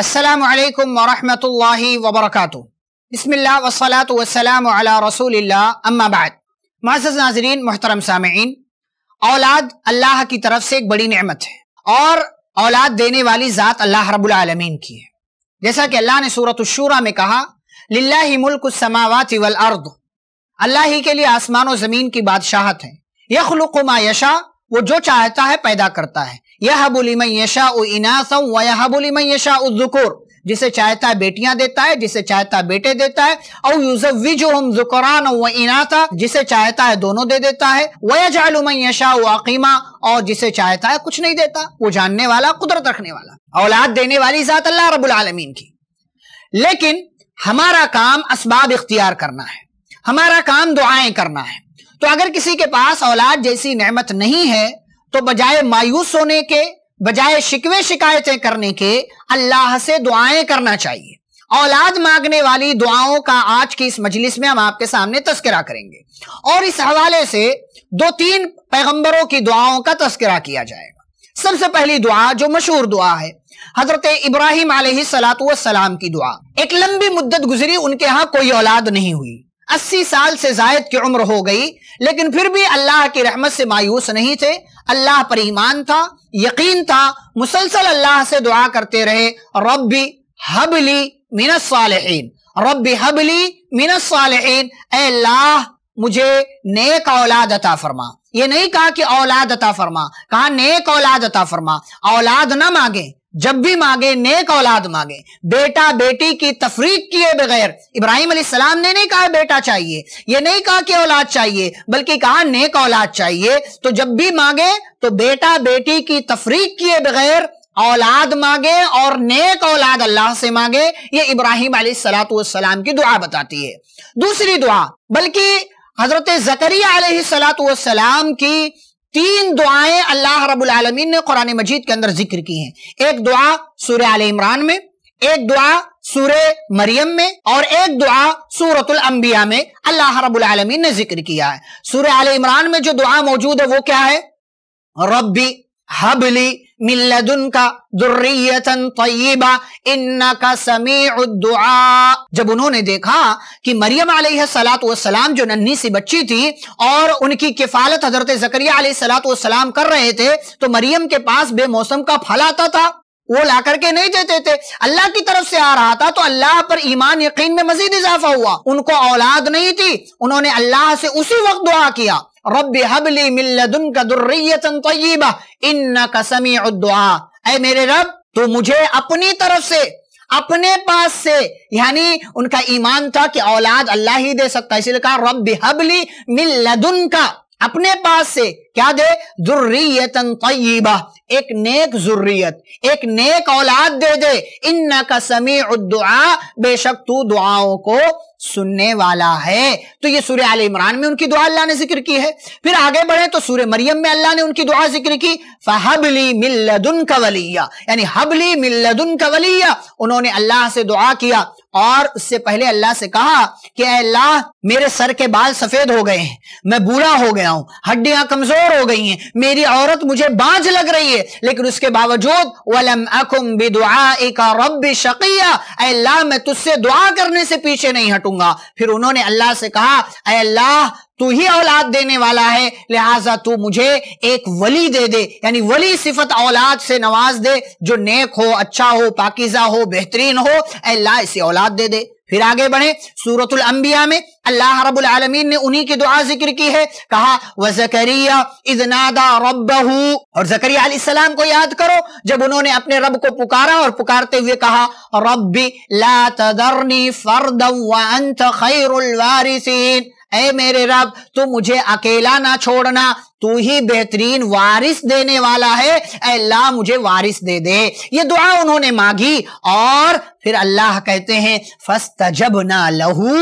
असलकम वरहि वबरक बसमिल्लासलाम रसूल अम्माबाद माज़ नाजरीन मोहतरम सामीन औलाद अल्लाह की तरफ से एक बड़ी नेमत है और औलाद देने वाली ज़ात अल्लाह रबालमीन की है जैसा कि अल्लाह ने सूरत शूरा में कहा लिल्ला मुल्क समावत वल अर्द अल्लाह ही के लिए आसमान और ज़मीन की बादशाहत है यखलुकुमा यशा वो जो चाहता है पैदा करता है यशा इनासा व यशा उजुकुर जिसे चाहता है बेटियां देता है जिसे चाहता है बेटे देता है और व इनाथा जिसे चाहता है दोनों दे देता है वयजालुम यशा और जिसे चाहता है कुछ नहीं देता वो जानने वाला कुदरत रखने वाला औलाद देने वाली जात अल्लाह रबुल आलमीन की लेकिन हमारा काम इसबाब इख्तियार करना है हमारा काम दुआएं करना है तो अगर किसी के पास औलाद जैसी नेमत नहीं है तो बजाय मायूस होने के बजाय शिकवे शिकायतें करने के अल्लाह से दुआएं करना चाहिए औलाद मांगने वाली दुआओं का आज की इस मजलिस में हम आपके सामने तस्करा करेंगे और इस हवाले से दो तीन पैगंबरों की दुआओं का तस्करा किया जाएगा सबसे पहली दुआ जो मशहूर दुआ है हजरत इब्राहिम सलाम की दुआ एक लंबी मुद्दत गुजरी उनके यहाँ कोई औलाद नहीं हुई अस्सी साल से जायद की उम्र हो गई लेकिन फिर भी अल्लाह की रहमत से मायूस नहीं थे अल्लाह पर ईमान था यकीन था मुसलसल अल्लाह से दुआ करते रहे रब्बी हबली मिनस सालहीन रब्बी हबली मिनत सालहीन अल्लाह मुझे नेक औलाद अता फरमा ये नहीं कहा कि औलाद अता फरमा कहा नेक औलाद अता फरमा औलाद ना मांगे जब भी मांगे नेक औलाद मांगे बेटा बेटी की तफरीक किए बगैर इब्राहिम सलाम ने नहीं कहा बेटा चाहिए ये नहीं कहा कि औलाद चाहिए बल्कि कहा नेक औलाद चाहिए तो जब भी मांगे तो बेटा बेटी की तफरीक किए बगैर औलाद मांगे और नेक औलाद अल्लाह से मांगे ये इब्राहिम सलाम की दुआ बताती है दूसरी दुआ बल्कि हजरत जकरिया सलात सलाम की तीन दुआएं अल्लाह रबुल आलमीन ने कुरान मजीद के अंदर जिक्र की हैं एक दुआ सूर्य आल इमरान में एक दुआ सूर्य मरियम में और एक दुआ सूरतुल अंबिया में अल्लाह रबुल आलमीन ने जिक्र किया है सूर्य आल इमरान में जो दुआ मौजूद है वो क्या है रब्बी हबली मिल्लदुन का दुर्रियतन इन्ना का दुआ जब उन्होंने देखा कि मरियम सलाम जो नन्ही सी बच्ची थी और उनकी किफालत हजरत जकरिया सलाम कर रहे थे तो मरियम के पास बेमौसम का फल आता था वो ला करके नहीं देते थे अल्लाह की तरफ से आ रहा था तो अल्लाह पर ईमान यकीन में मजीद इजाफा हुआ उनको औलाद नहीं थी उन्होंने अल्लाह से उसी वक्त दुआ किया रब हबली मिल्लदुन का दुर्रियतन तय्यबा इन कसमी दुआ ए मेरे रब तो मुझे अपनी तरफ से अपने पास से यानी उनका ईमान था कि औलाद अल्लाह ही दे सकता है इसलिए कहा रब हबली मिल्लदुन का अपने पास से क्या दे जुर्रियतन तय्यबा एक नेक जुर्रियत एक नेक औलाद दे दे इन्ना का समी दुआ बेशक तू दुआओं को सुनने वाला है तो ये सूर्य आल इमरान में उनकी दुआ अल्लाह ने जिक्र की है फिर आगे बढ़े तो सूर्य मरियम में अल्लाह ने उनकी दुआ जिक्र की फहबली मिल्लदुन का वलिया यानी हबली मिल्लदुन का वलिया उन्होंने अल्लाह से दुआ किया और उससे पहले अल्लाह से कहा कि अल्लाह मेरे सर के बाल सफेद हो गए हैं मैं बूढ़ा हो गया हूं हड्डियां कमजोर कमजोर हो गई हैं मेरी औरत मुझे बाज लग रही है लेकिन उसके बावजूद वलम अकुम बिदुआ रब शकिया अल्लाह मैं तुझसे दुआ करने से पीछे नहीं हटूंगा फिर उन्होंने अल्लाह से कहा अल्लाह तू ही औलाद देने वाला है लिहाजा तू मुझे एक वली दे दे यानी वली सिफत औलाद से नवाज दे जो नेक हो अच्छा हो पाकिजा हो बेहतरीन हो अल्लाह इसे औलाद दे दे फिर आगे बढ़े सूरतुल अंबिया में अल्लाह रबुल आलमीन ने उन्हीं की दुआ जिक्र की है कहा वह जकरिया इजनादा रबहू और जकरिया सलाम को याद करो जब उन्होंने अपने रब को पुकारा और पुकारते हुए कहा रब्बी ला तदरनी फर्द खैरुल वारिसीन ए मेरे रब तू मुझे अकेला ना छोड़ना तू ही बेहतरीन वारिस देने वाला है अल्लाह मुझे वारिस दे दे ये दुआ उन्होंने मांगी और फिर अल्लाह कहते हैं फस्त जब ना लहू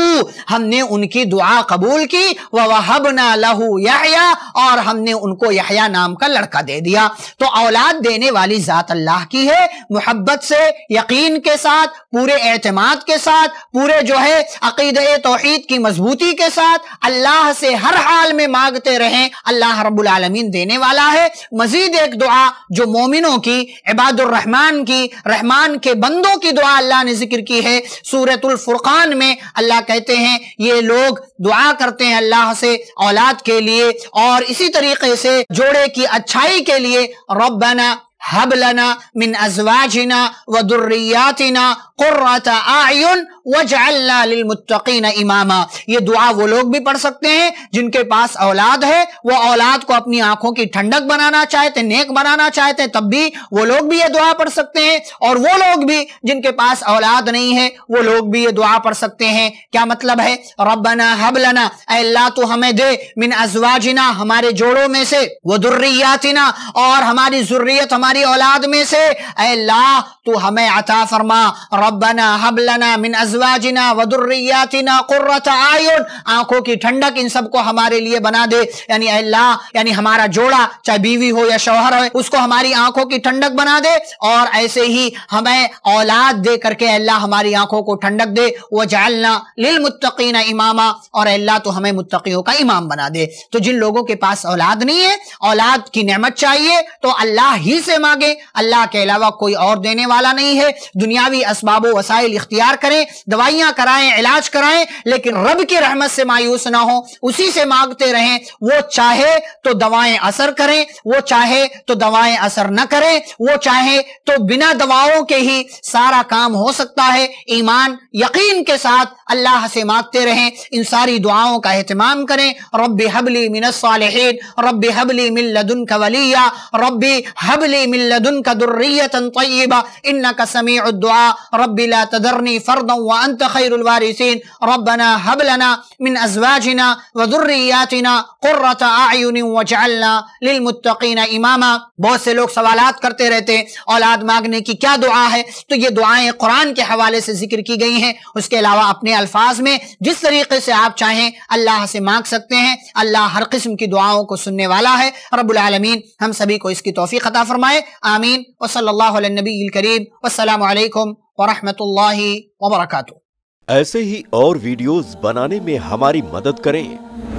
हमने उनकी दुआ कबूल की व वहब ना लहू यहया और हमने उनको यहया नाम का लड़का दे दिया तो औलाद देने वाली ज़ात अल्लाह की है मोहब्बत से यकीन के साथ पूरे एतमाद के साथ पूरे जो है अकीद तोहद की मजबूती के साथ अल्लाह से हर हाल में मांगते रहें अल्लाह रब्बुल आलमीन देने वाला है मजीद एक दुआ जो मोमिनों की इबादुररहमान की रहमान के बंदों की दुआ अल्लाह ने जिक्र की है सूरतुल फुरकान में अल्लाह कहते हैं ये लोग दुआ करते हैं अल्लाह से औलाद के लिए और इसी तरीके से जोड़े की अच्छाई के लिए रबना हबलना मिन अजवाजना व दुर्रियातना कुर्रता आयुन वजल्लामुत्तकीन इमामा ये दुआ वो लोग भी पढ़ सकते हैं जिनके पास औलाद है वो औलाद को अपनी आंखों की ठंडक बनाना चाहते नेक बनाना चाहते हैं तब भी वो लोग भी ये दुआ पढ़ सकते हैं और वो लोग भी जिनके पास औलाद नहीं है वो लोग भी ये दुआ पढ़ सकते हैं क्या मतलब है रबना हबलना अल्लाह तो हमें दे मिन अजवाजिना हमारे जोड़ों में से वो दुर्रियातिना और हमारी जुर्रियत हमारी औलाद में से अल्लाह तो हमें अता फरमा रबना हबलना मिन अज अजवाजिना वदुर्रियातिना कुर्रत आयुन आंखों की ठंडक इन सबको हमारे लिए बना दे यानी अल्लाह यानी हमारा जोड़ा चाहे बीवी हो या शौहर हो उसको हमारी आंखों की ठंडक बना दे और ऐसे ही हमें औलाद दे करके अल्लाह हमारी आंखों को ठंडक दे वह जालना लिल मुतकीना इमामा और अल्लाह तो हमें मुतकीयों का इमाम बना दे तो जिन लोगों के पास औलाद नहीं है औलाद की नेमत चाहिए तो अल्लाह ही से मांगे अल्लाह के अलावा कोई और देने वाला नहीं है दुनियावी इसबाब वसाइल इख्तियार करें दवाइयां कराएं इलाज कराएं लेकिन रब की रहमत से मायूस ना हो उसी से मांगते रहें वो चाहे तो दवाएं असर करें वो चाहे तो दवाएं असर न करें वो चाहे तो बिना दवाओं के ही सारा काम हो सकता है ईमान यकीन के साथ अल्लाह से मांगते रहें इन सारी दुआओं का अहतमाम करें रब हबली मिनसालहन रब हबली मिल्लदन का वलिया रबी हबली मिल्लदन का दुर्रियतन तय्यबा इन्ना का दुआ रबी ला तदरनी फर्दन وأنت خير الوارثين ربنا هب لنا من أزواجنا وذرياتنا قرة أعين واجعلنا للمتقين إماما बहुत से लोग सवाल करते रहते हैं औलाद मांगने की क्या दुआ है तो ये दुआएं कुरान के हवाले से जिक्र की गई हैं उसके अलावा अपने अल्फाज में जिस तरीके से आप चाहें अल्लाह से मांग सकते हैं अल्लाह हर किस्म की दुआओं को सुनने वाला है रबालमीन हम सभी को इसकी तोफ़ी अता फरमाए आमीन वसल नबी करीम वालकम वरहमतुल्लाहि वबरकातुहू ऐसे ही और वीडियोस बनाने में हमारी मदद करें